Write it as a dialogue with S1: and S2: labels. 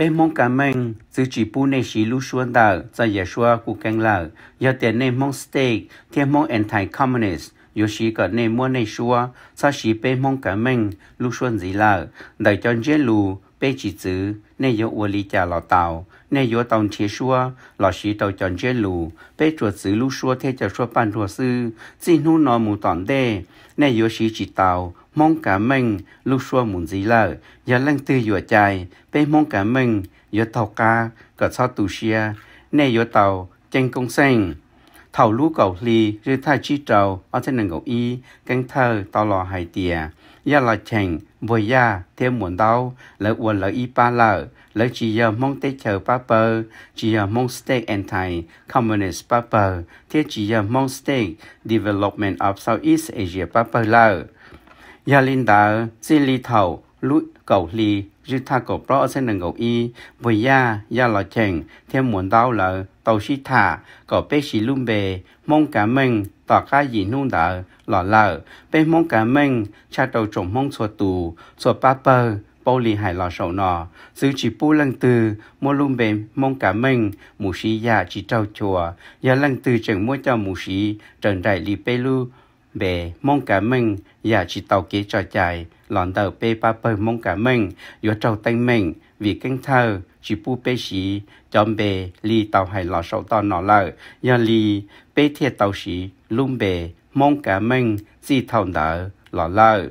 S1: bên mong cảm mình giữ chỉ bu này chỉ lưu xuân đào cho giả xua của cánh lão giờ tiền này mong stake, thêm mong anti communist yo chỉ có này mua này xua cho chỉ bên mong cảm mình lưu xuân gì lão đại cho chế lù เปจีจื้อในโยอวลีจาหล่าเตาในโยตองเชชัวหล่อชีเตาจอนเจลูเปจวดซื้อลูชัวเทจะชัวปันทัวซื้อซีนู่นอนหมูตอนเด้ในโยชีจีเตามองกะมึงลูชัวหมุนซีเลอร์อย่าลังตือหยัวใจเปมองกะมึงยอเตากากัดซอตูเชียในโยเตาเจงกงเซงเท่าลูกเก่าลีหรือท่าชีเตาอัลเทนังเก่าอีกังเธอตลอหายเตีย ya là chèn vừa ya thêm muộn đau lỡ uẩn lỡ y pa lỡ lỡ chỉ giờ mong tê chờ pa bờ chỉ giờ mong state anti communist pa bờ the chỉ giờ mong state development of Southeast Asia pa bờ lỡ ya linh đạo chỉ li thầu lũ cầu li dư tha cổ pro sen nâng cầu y với ya ya lo chèn thêm muộn đau lỡ tàu si thả cổ bê si lùm bề mong cả mình tỏ ca gì nung đỡ lọ lờ, bên mong cả mình cha đầu trồng mong xua tù xua ba bờ bao lì hải lò sầu nọ giữ chỉ bu lăng tư mua lung bề mong cả mình mù sĩ già chỉ trâu chùa giờ lăng tư chẳng mua cho mù sĩ trần đại lì bê lu bè mong cả mình già chỉ tàu kế trò chạy lọn tờ bê ba bờ mong cả mình vừa trâu tay mình vì canh thơ chỉ bu bê xí, chọn bê li tàu hay lò sầu tàu nọ lợ nhà li bê thiệt tàu xí, lung bê mong cả mình gì thầu nợ lò lợ